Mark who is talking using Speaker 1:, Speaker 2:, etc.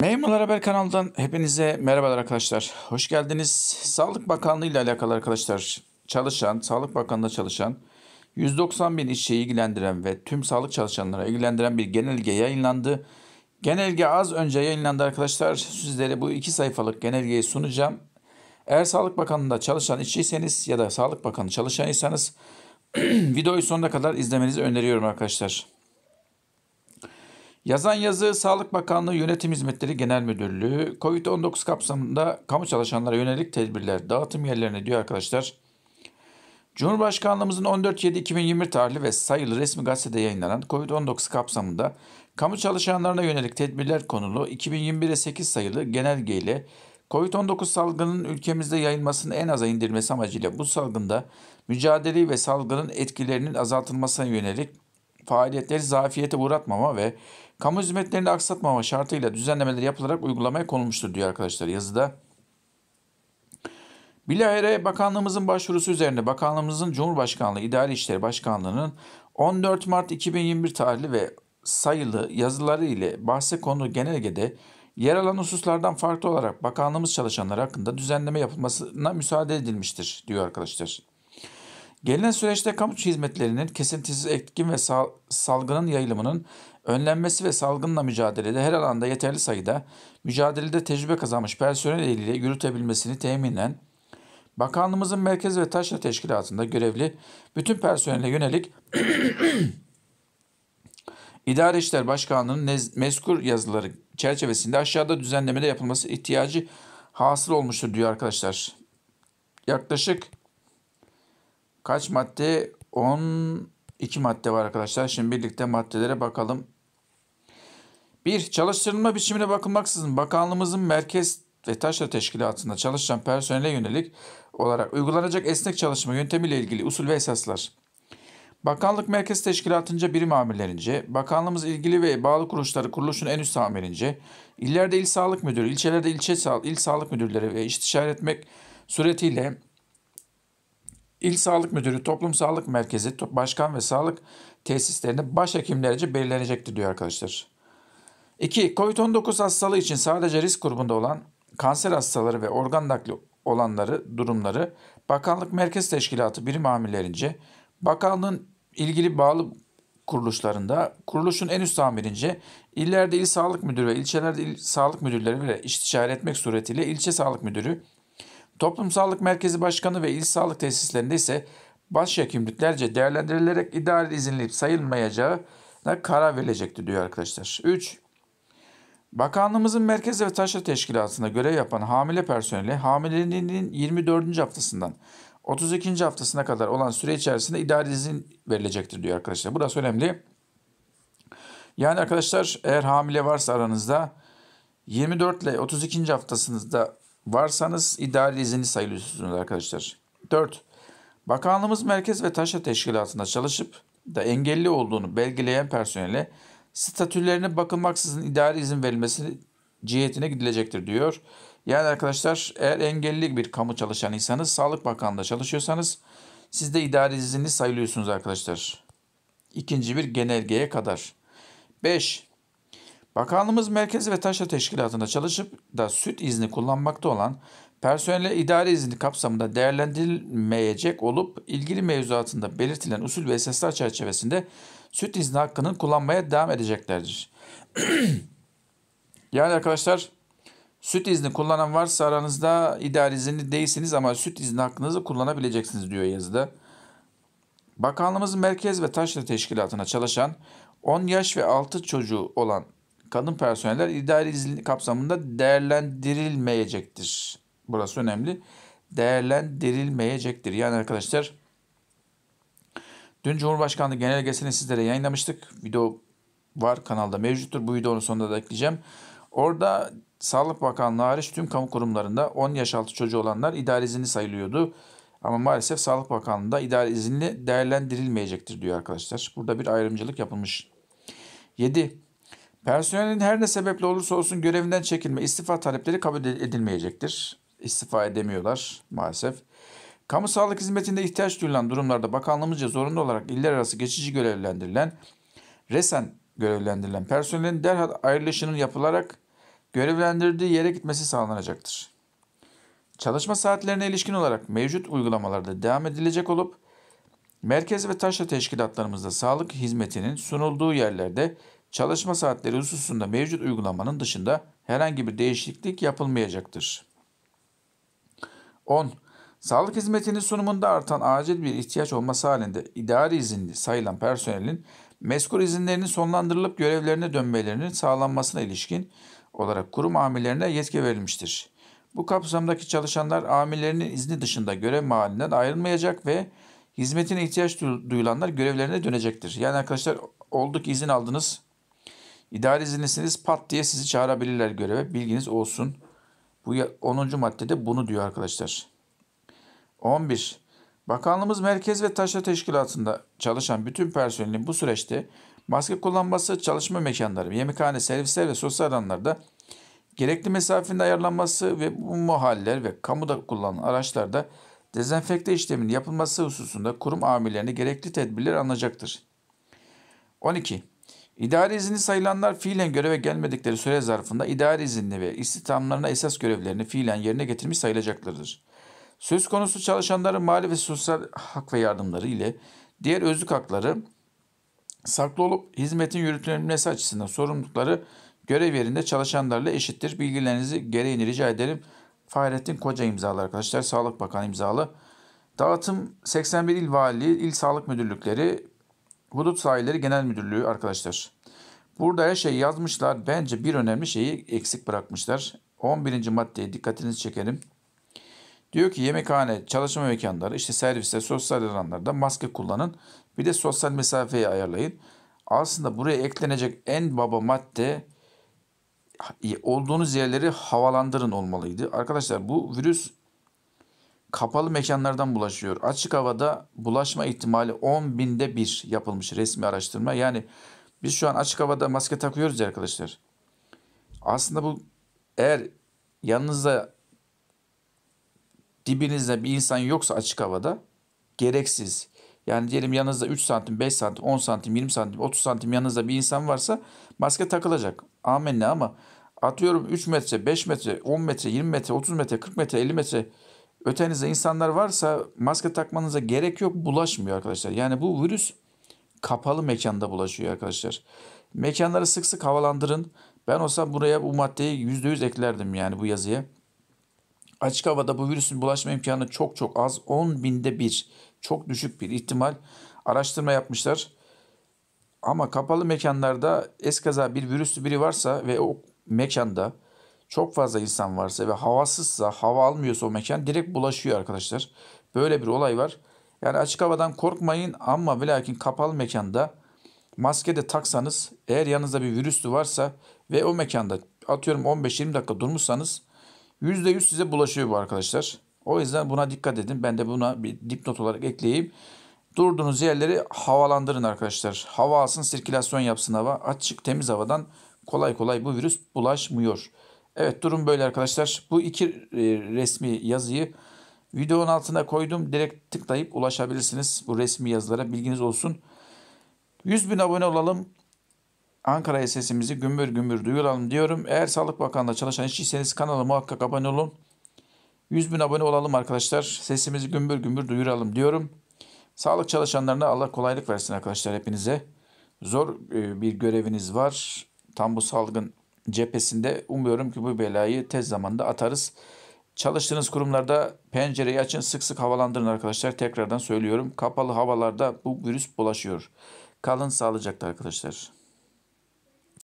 Speaker 1: Meymalar Haber kanalından hepinize merhabalar arkadaşlar. Hoş geldiniz. Sağlık Bakanlığı ile alakalı arkadaşlar çalışan, Sağlık Bakanlığı'nda çalışan 190 bin işçiyi ilgilendiren ve tüm sağlık çalışanları ilgilendiren bir genelge yayınlandı. Genelge az önce yayınlandı arkadaşlar. Sizlere bu iki sayfalık genelgeyi sunacağım. Eğer Sağlık Bakanlığı'nda çalışan işçiyseniz ya da Sağlık Bakanı çalışanıysanız videoyu sonuna kadar izlemenizi öneriyorum arkadaşlar. Yazan yazı Sağlık Bakanlığı Yönetim Hizmetleri Genel Müdürlüğü COVID-19 kapsamında kamu çalışanlara yönelik tedbirler dağıtım yerlerine diyor arkadaşlar. Cumhurbaşkanlığımızın 14. 7. 14.7.2020 tarihli ve sayılı resmi gazetede yayınlanan COVID-19 kapsamında kamu çalışanlarına yönelik tedbirler konulu 2021'e 8 sayılı genelge ile COVID-19 salgının ülkemizde yayılmasını en aza indirmesi amacıyla bu salgında mücadeleyi ve salgının etkilerinin azaltılmasına yönelik faaliyetleri zafiyete uğratmama ve Kamu hizmetlerini aksatmama şartıyla düzenlemeler yapılarak uygulamaya konulmuştur diyor arkadaşlar yazıda. Bilahare bakanlığımızın başvurusu üzerine bakanlığımızın Cumhurbaşkanlığı İdari İşleri Başkanlığı'nın 14 Mart 2021 tarihli ve sayılı yazıları ile bahse konu genelgede yer alan hususlardan farklı olarak bakanlığımız çalışanları hakkında düzenleme yapılmasına müsaade edilmiştir diyor arkadaşlar. Gelinen süreçte kamu hizmetlerinin kesintisiz etkin ve sal salgının yayılımının önlenmesi ve salgınla mücadelede her alanda yeterli sayıda mücadelede tecrübe kazanmış personel eliyle yürütebilmesini teminen Bakanlığımızın Merkez ve Taşra Teşkilatı'nda görevli bütün personele yönelik İdare İşler Başkanlığı'nın mezkur yazıları çerçevesinde aşağıda düzenlemede yapılması ihtiyacı hasıl olmuştur diyor arkadaşlar. Yaklaşık Kaç madde? 12 madde var arkadaşlar. Şimdi birlikte maddelere bakalım. 1. Çalıştırılma biçimine bakılmaksızın bakanlığımızın merkez ve taşra teşkilatında çalışan personele yönelik olarak uygulanacak esnek çalışma yöntemiyle ilgili usul ve esaslar. Bakanlık Merkez Teşkilatınca birim amirlerince, bakanlığımız ilgili ve bağlı kuruluşları kuruluşun en üst amirince, illerde il sağlık müdürü, ilçelerde ilçe sağ, il sağlık müdürleri ve istişare etmek suretiyle İl Sağlık Müdürü Toplum Sağlık Merkezi Başkan ve Sağlık tesislerinde başhekimlerce belirlenecektir diyor arkadaşlar. 2. Covid-19 hastalığı için sadece risk grubunda olan kanser hastaları ve organ nakli olanları durumları Bakanlık Merkez Teşkilatı birim amirlerince, bakanlığın ilgili bağlı kuruluşlarında, kuruluşun en üst amirince, illerde il sağlık müdürü ve ilçelerde il sağlık müdürleri ile istişare etmek suretiyle ilçe sağlık müdürü, Toplum Sağlık Merkezi Başkanı ve il sağlık tesislerinde ise başhekimliklerce değerlendirilerek idari izinleyip sayılmayacağına karar verilecekti diyor arkadaşlar. 3. Bakanlığımızın merkezi ve taşra teşkilatında görev yapan hamile personeli hamileliğinin 24. haftasından 32. haftasına kadar olan süre içerisinde idari izin verilecektir diyor arkadaşlar. Burası önemli. Yani arkadaşlar eğer hamile varsa aranızda 24 ile 32. haftasınızda varsanız idari izinli sayılıyorsunuz arkadaşlar. 4. Bakanlığımız merkez ve taşra teşkilatında çalışıp da engelli olduğunu belgeleyen personele statülerine bakılmaksızın idari izin verilmesi cihetine gidilecektir diyor. Yani arkadaşlar eğer engelli bir kamu çalışanıysanız, Sağlık Bakanlığı'nda çalışıyorsanız siz de idari izinli sayılıyorsunuz arkadaşlar. İkinci bir genelgeye kadar. 5. Bakanlığımız Merkezi ve Taşra Teşkilatı'nda çalışıp da süt izni kullanmakta olan personele idare izni kapsamında değerlendirilmeyecek olup ilgili mevzuatında belirtilen usul ve esaslar çerçevesinde süt izni hakkının kullanmaya devam edeceklerdir. yani arkadaşlar süt izni kullanan varsa aranızda idare izni değilsiniz ama süt izni hakkınızı kullanabileceksiniz diyor yazıda. Bakanlığımızın Merkez ve Taşra Teşkilatı'na çalışan 10 yaş ve 6 çocuğu olan kadın personeller idari izin kapsamında değerlendirilmeyecektir. Burası önemli. Değerlendirilmeyecektir. Yani arkadaşlar dün Cumhurbaşkanlığı genelgesini sizlere yayınlamıştık. Video var kanalda mevcuttur. Bu videonun sonunda da ekleyeceğim. Orada Sağlık Bakanlığı hariç tüm kamu kurumlarında 10 yaş altı çocuğu olanlar idari izinli sayılıyordu. Ama maalesef Sağlık Bakanlığı'nda idari izinli değerlendirilmeyecektir diyor arkadaşlar. Burada bir ayrımcılık yapılmış. 7. Personelin her ne sebeple olursa olsun görevinden çekilme, istifa talepleri kabul edilmeyecektir. İstifa edemiyorlar maalesef. Kamu sağlık hizmetinde ihtiyaç duyulan durumlarda bakanlığımızca zorunlu olarak iller arası geçici görevlendirilen, resen görevlendirilen personelin derhal ayrılışının yapılarak görevlendirdiği yere gitmesi sağlanacaktır. Çalışma saatlerine ilişkin olarak mevcut uygulamalarda devam edilecek olup, merkez ve taşra teşkilatlarımızda sağlık hizmetinin sunulduğu yerlerde çalışma saatleri hususunda mevcut uygulamanın dışında herhangi bir değişiklik yapılmayacaktır. 10. Sağlık hizmetinin sunumunda artan acil bir ihtiyaç olması halinde idari izinli sayılan personelin meskul izinlerinin sonlandırılıp görevlerine dönmelerinin sağlanmasına ilişkin olarak kurum amirlerine yetki verilmiştir. Bu kapsamdaki çalışanlar amirlerinin izni dışında görev mahallinden ayrılmayacak ve hizmetine ihtiyaç duyulanlar görevlerine dönecektir. Yani arkadaşlar oldu izin aldınız İdari izinlisiniz pat diye sizi çağırabilirler göreve. Bilginiz olsun. Bu 10. maddede bunu diyor arkadaşlar. 11. Bakanlığımız merkez ve taşra teşkilatında çalışan bütün personelin bu süreçte maske kullanması, çalışma mekanları, yemekhane, servisler ve sosyal alanlarda gerekli mesafenin ayarlanması ve bu mahaller ve kamuda kullanılan araçlarda dezenfekte işleminin yapılması hususunda kurum amirlerine gerekli tedbirler alınacaktır. 12. İdari izinli sayılanlar fiilen göreve gelmedikleri süre zarfında idari izinli ve istihdamlarına esas görevlerini fiilen yerine getirmiş sayılacaklardır. Söz konusu çalışanların mali ve sosyal hak ve yardımları ile diğer özlük hakları saklı olup hizmetin yürütülmesi açısından sorumlulukları görev yerinde çalışanlarla eşittir. Bilgilerinizi gereğini rica ederim. Fahrettin Koca imzalı arkadaşlar. Sağlık Bakanı imzalı. Dağıtım 81 il valiliği, il sağlık müdürlükleri, Hudut Sahilleri Genel Müdürlüğü arkadaşlar. Burada her şey yazmışlar. Bence bir önemli şeyi eksik bırakmışlar. 11. maddeye dikkatinizi çekelim. Diyor ki yemekhane, çalışma mekanları, işte serviste, sosyal alanlarda maske kullanın. Bir de sosyal mesafeyi ayarlayın. Aslında buraya eklenecek en baba madde olduğunuz yerleri havalandırın olmalıydı. Arkadaşlar bu virüs kapalı mekanlardan bulaşıyor. Açık havada bulaşma ihtimali 10 binde bir yapılmış resmi araştırma. Yani biz şu an açık havada maske takıyoruz arkadaşlar. Aslında bu eğer yanınızda dibinizde bir insan yoksa açık havada gereksiz. Yani diyelim yanınızda 3 santim, 5 santim, 10 santim, 20 santim, 30 santim yanınızda bir insan varsa maske takılacak. Amenna ama atıyorum 3 metre, 5 metre, 10 metre, 20 metre, 30 metre, 40 metre, 50 metre Ötenizde insanlar varsa maske takmanıza gerek yok bulaşmıyor arkadaşlar. Yani bu virüs kapalı mekanda bulaşıyor arkadaşlar. Mekanları sık sık havalandırın. Ben olsam buraya bu maddeyi %100 eklerdim yani bu yazıya. Açık havada bu virüsün bulaşma imkanı çok çok az. 10 binde bir. Çok düşük bir ihtimal. Araştırma yapmışlar. Ama kapalı mekanlarda eskaza bir virüslü biri varsa ve o mekanda çok fazla insan varsa ve havasızsa, hava almıyorsa o mekan direkt bulaşıyor arkadaşlar. Böyle bir olay var. Yani açık havadan korkmayın ama ve lakin kapalı mekanda maske de taksanız eğer yanınızda bir virüslü varsa ve o mekanda atıyorum 15-20 dakika durmuşsanız %100 size bulaşıyor bu arkadaşlar. O yüzden buna dikkat edin. Ben de buna bir dipnot olarak ekleyeyim. Durduğunuz yerleri havalandırın arkadaşlar. Hava alsın, sirkülasyon yapsın hava. Açık, temiz havadan kolay kolay bu virüs bulaşmıyor. Evet durum böyle arkadaşlar. Bu iki e, resmi yazıyı videonun altına koydum. Direkt tıklayıp ulaşabilirsiniz bu resmi yazılara. Bilginiz olsun. 100 bin abone olalım. Ankara'ya sesimizi gümbür gümbür duyuralım diyorum. Eğer Sağlık Bakanlığı çalışan işçiyseniz kanala muhakkak abone olun. 100 bin abone olalım arkadaşlar. Sesimizi gümbür gümbür duyuralım diyorum. Sağlık çalışanlarına Allah kolaylık versin arkadaşlar hepinize. Zor e, bir göreviniz var. Tam bu salgın cephesinde umuyorum ki bu belayı tez zamanda atarız. Çalıştığınız kurumlarda pencereyi açın sık sık havalandırın arkadaşlar. Tekrardan söylüyorum kapalı havalarda bu virüs bulaşıyor. Kalın sağlıcakla arkadaşlar.